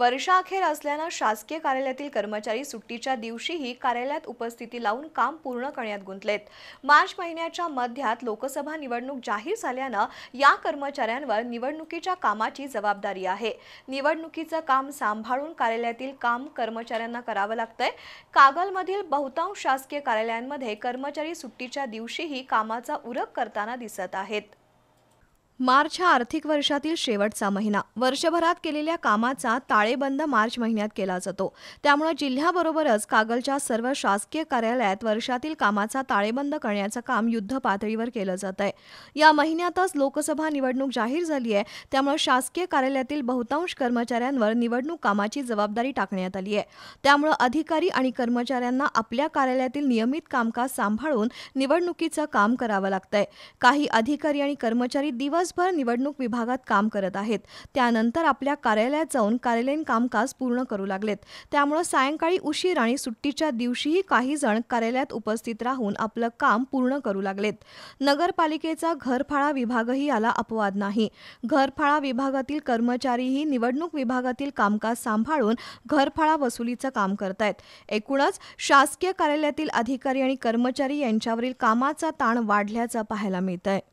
वर्षाखेर असल्यानं शासकीय कार्यालयातील कर्मचारी सुट्टीच्या दिवशीही कार्यालयात उपस्थिती लावून काम पूर्ण करण्यात गुंतलेत मार्च महिन्याच्या मध्यात लोकसभा निवडणूक जाहीर झाल्यानं या कर्मचाऱ्यांवर निवडणुकीच्या कामाची जबाबदारी आहे निवडणुकीचं काम सांभाळून कार्यालयातील काम कर्मचाऱ्यांना करावं लागतंय कागलमधील बहुतांश शासकीय कार्यालयांमध्ये कर्मचारी सुट्टीच्या दिवशीही कामाचा उरक करताना दिसत आहेत मार्च हा आर्थिक वर्षातील शेवटचा महिना वर्षभरात केलेल्या कामाचा ताळेबंद मार्च महिन्यात केला जातो त्यामुळे जिल्ह्याबरोबरच कागलच्या सर्व शासकीय कार्यालयात वर्षातील कामाचा ताळेबंद करण्याचं काम युद्ध पातळीवर केलं जात आहे या महिन्यातच लोकसभा निवडणूक जाहीर झाली आहे त्यामुळे शासकीय कार्यालयातील बहुतांश कर्मचाऱ्यांवर निवडणूक कामाची जबाबदारी टाकण्यात आली आहे त्यामुळे अधिकारी आणि कर्मचाऱ्यांना आपल्या कार्यालयातील नियमित कामकाज सांभाळून निवडणुकीचं काम करावं लागतंय काही अधिकारी आणि कर्मचारी दिवस दिवसभर निवडणूक विभागात काम करत आहेत त्यानंतर आपल्या कार्यालयात जाऊन कार्यालयीन कामकाज पूर्ण करू लागलेत त्यामुळे सायंकाळी उशीर आणि सुट्टीच्या दिवशीही काही जण कार्यालयात उपस्थित राहून आपलं काम पूर्ण करू लागलेत नगरपालिकेचा घरफाळा विभागही याला अपवाद नाही घरफाळा विभागातील कर्मचारीही निवडणूक विभागातील कामकाज सांभाळून घरफाळा वसुलीचं काम करतायत एकूणच शासकीय कार्यालयातील अधिकारी आणि कर्मचारी यांच्यावरील कामाचा ताण वाढल्याचं पाहायला मिळतंय